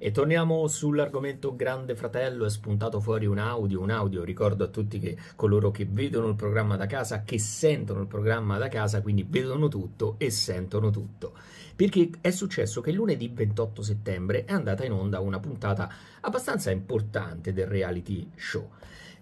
E torniamo sull'argomento Grande Fratello, è spuntato fuori un audio, un audio, ricordo a tutti che coloro che vedono il programma da casa, che sentono il programma da casa, quindi vedono tutto e sentono tutto. Perché è successo che lunedì 28 settembre è andata in onda una puntata abbastanza importante del reality show.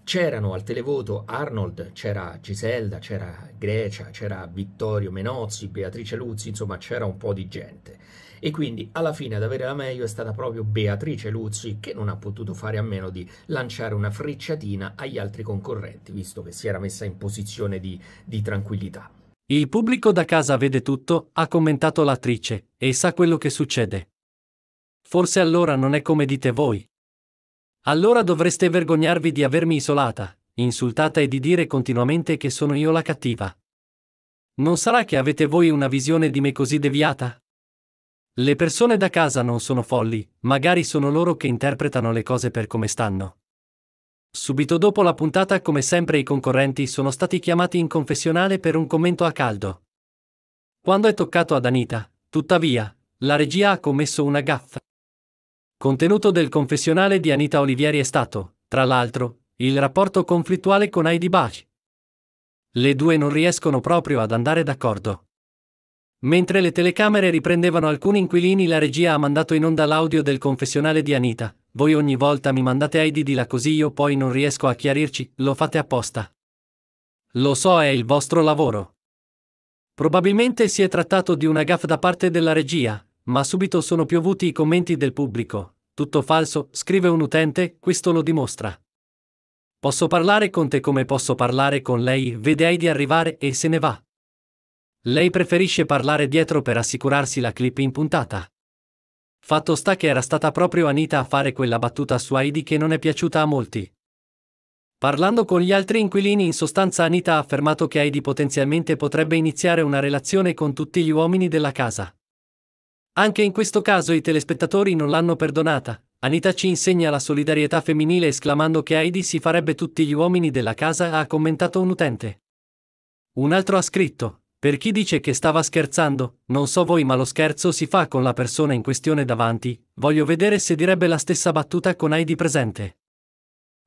C'erano al televoto Arnold, c'era Giselda, c'era Grecia, c'era Vittorio Menozzi, Beatrice Luzzi, insomma c'era un po' di gente. E quindi alla fine ad avere la meglio è stata proprio Beatrice Luzzi che non ha potuto fare a meno di lanciare una frecciatina agli altri concorrenti, visto che si era messa in posizione di, di tranquillità. Il pubblico da casa vede tutto, ha commentato l'attrice, e sa quello che succede. Forse allora non è come dite voi, allora dovreste vergognarvi di avermi isolata, insultata e di dire continuamente che sono io la cattiva. Non sarà che avete voi una visione di me così deviata? Le persone da casa non sono folli, magari sono loro che interpretano le cose per come stanno. Subito dopo la puntata, come sempre, i concorrenti sono stati chiamati in confessionale per un commento a caldo. Quando è toccato ad Anita, tuttavia, la regia ha commesso una gaffa. Contenuto del confessionale di Anita Olivieri è stato, tra l'altro, il rapporto conflittuale con Heidi Bach. Le due non riescono proprio ad andare d'accordo. Mentre le telecamere riprendevano alcuni inquilini, la regia ha mandato in onda l'audio del confessionale di Anita. Voi ogni volta mi mandate Heidi di là così io poi non riesco a chiarirci, lo fate apposta. Lo so, è il vostro lavoro. Probabilmente si è trattato di una gaffa da parte della regia, ma subito sono piovuti i commenti del pubblico. Tutto falso, scrive un utente, questo lo dimostra. Posso parlare con te come posso parlare con lei, vede Heidi arrivare e se ne va. Lei preferisce parlare dietro per assicurarsi la clip impuntata. Fatto sta che era stata proprio Anita a fare quella battuta su Heidi che non è piaciuta a molti. Parlando con gli altri inquilini, in sostanza Anita ha affermato che Heidi potenzialmente potrebbe iniziare una relazione con tutti gli uomini della casa. Anche in questo caso i telespettatori non l'hanno perdonata. Anita ci insegna la solidarietà femminile esclamando che Heidi si farebbe tutti gli uomini della casa, ha commentato un utente. Un altro ha scritto, per chi dice che stava scherzando, non so voi ma lo scherzo si fa con la persona in questione davanti, voglio vedere se direbbe la stessa battuta con Heidi presente.